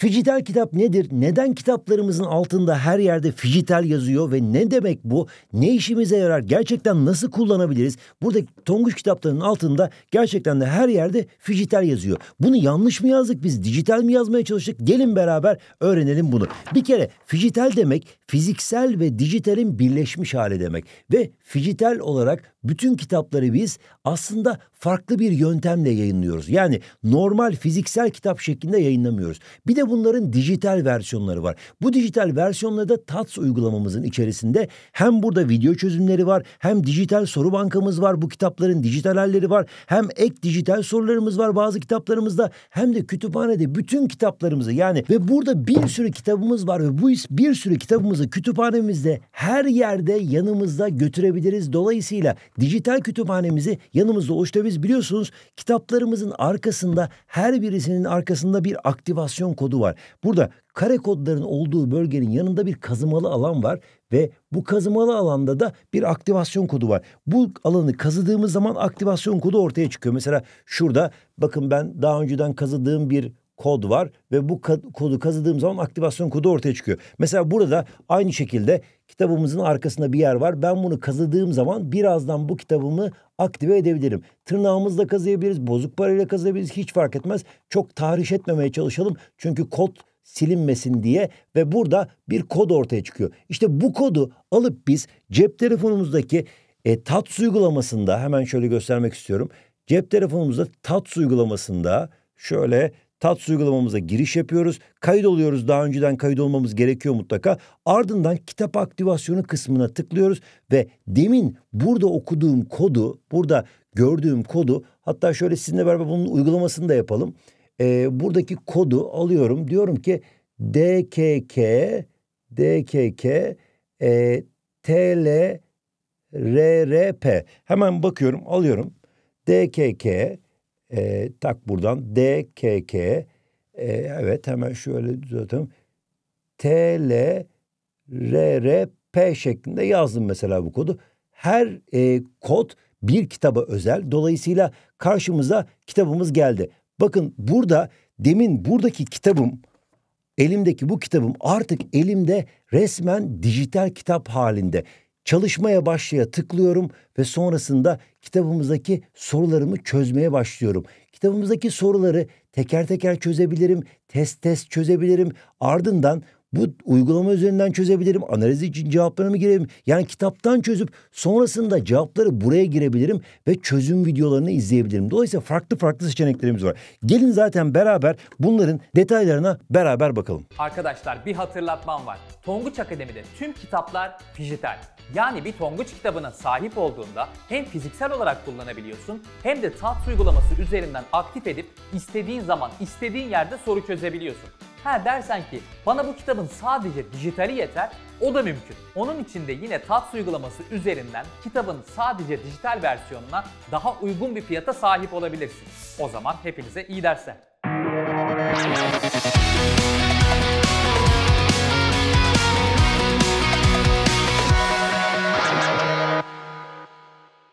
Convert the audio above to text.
Fijital kitap nedir? Neden kitaplarımızın altında her yerde fijital yazıyor ve ne demek bu? Ne işimize yarar? Gerçekten nasıl kullanabiliriz? Burada Tonguç kitaplarının altında gerçekten de her yerde fijital yazıyor. Bunu yanlış mı yazdık biz? Dijital mi yazmaya çalıştık? Gelin beraber öğrenelim bunu. Bir kere fijital demek fiziksel ve dijitalin birleşmiş hali demek ve fijital olarak bütün kitapları biz aslında farklı bir yöntemle yayınlıyoruz. Yani normal fiziksel kitap şeklinde yayınlamıyoruz. Bir de bunların dijital versiyonları var. Bu dijital versiyonları da TATS uygulamamızın içerisinde hem burada video çözümleri var, hem dijital soru bankamız var. Bu kitapların dijital halleri var. Hem ek dijital sorularımız var bazı kitaplarımızda hem de kütüphanede bütün kitaplarımızı yani ve burada bir sürü kitabımız var ve bu bir sürü kitabımızı kütüphanemizde her yerde yanımızda götürebiliriz. Dolayısıyla Dijital kütüphanemizi yanımızda uçta biz biliyorsunuz kitaplarımızın arkasında her birisinin arkasında bir aktivasyon kodu var. Burada kare kodların olduğu bölgenin yanında bir kazımalı alan var ve bu kazımalı alanda da bir aktivasyon kodu var. Bu alanı kazıdığımız zaman aktivasyon kodu ortaya çıkıyor. Mesela şurada bakın ben daha önceden kazıdığım bir kod var ve bu kodu kazıdığım zaman aktivasyon kodu ortaya çıkıyor. Mesela burada aynı şekilde kitabımızın arkasında bir yer var. Ben bunu kazıdığım zaman birazdan bu kitabımı aktive edebilirim. Tırnağımızla kazıyabiliriz, bozuk parayla kazıyabiliriz hiç fark etmez. Çok tahriş etmemeye çalışalım çünkü kod silinmesin diye ve burada bir kod ortaya çıkıyor. İşte bu kodu alıp biz cep telefonumuzdaki e, TATS uygulamasında hemen şöyle göstermek istiyorum. Cep telefonumuzda TATS uygulamasında şöyle TATS uygulamamıza giriş yapıyoruz. Kayıt oluyoruz. Daha önceden kayıt olmamız gerekiyor mutlaka. Ardından kitap aktivasyonu kısmına tıklıyoruz ve demin burada okuduğum kodu, burada gördüğüm kodu hatta şöyle sizinle beraber bunun uygulamasını da yapalım. Ee, buradaki kodu alıyorum. Diyorum ki DKK DKK e, TL RRP. Hemen bakıyorum, alıyorum. DKK e, tak buradan DKK e, evet hemen şöyle düzeltelim. RRP şeklinde yazdım mesela bu kodu. Her e, kod bir kitaba özel. Dolayısıyla karşımıza kitabımız geldi. Bakın burada demin buradaki kitabım elimdeki bu kitabım artık elimde resmen dijital kitap halinde. Çalışmaya başlaya tıklıyorum ve sonrasında kitabımızdaki sorularımı çözmeye başlıyorum. Kitabımızdaki soruları teker teker çözebilirim, test test çözebilirim. Ardından bu uygulama üzerinden çözebilirim. Analiz için cevaplarına mı girebilirim? Yani kitaptan çözüp sonrasında cevapları buraya girebilirim ve çözüm videolarını izleyebilirim. Dolayısıyla farklı farklı seçeneklerimiz var. Gelin zaten beraber bunların detaylarına beraber bakalım. Arkadaşlar bir hatırlatmam var. Tonguç Akademi'de tüm kitaplar dijital. Yani bir Tonguç kitabına sahip olduğunda hem fiziksel olarak kullanabiliyorsun hem de tat uygulaması üzerinden aktif edip istediğin zaman istediğin yerde soru çözebiliyorsun. Ha dersen ki bana bu kitabın sadece dijitali yeter, o da mümkün. Onun için de yine TATS uygulaması üzerinden kitabın sadece dijital versiyonuna daha uygun bir fiyata sahip olabilirsin. O zaman hepinize iyi dersler.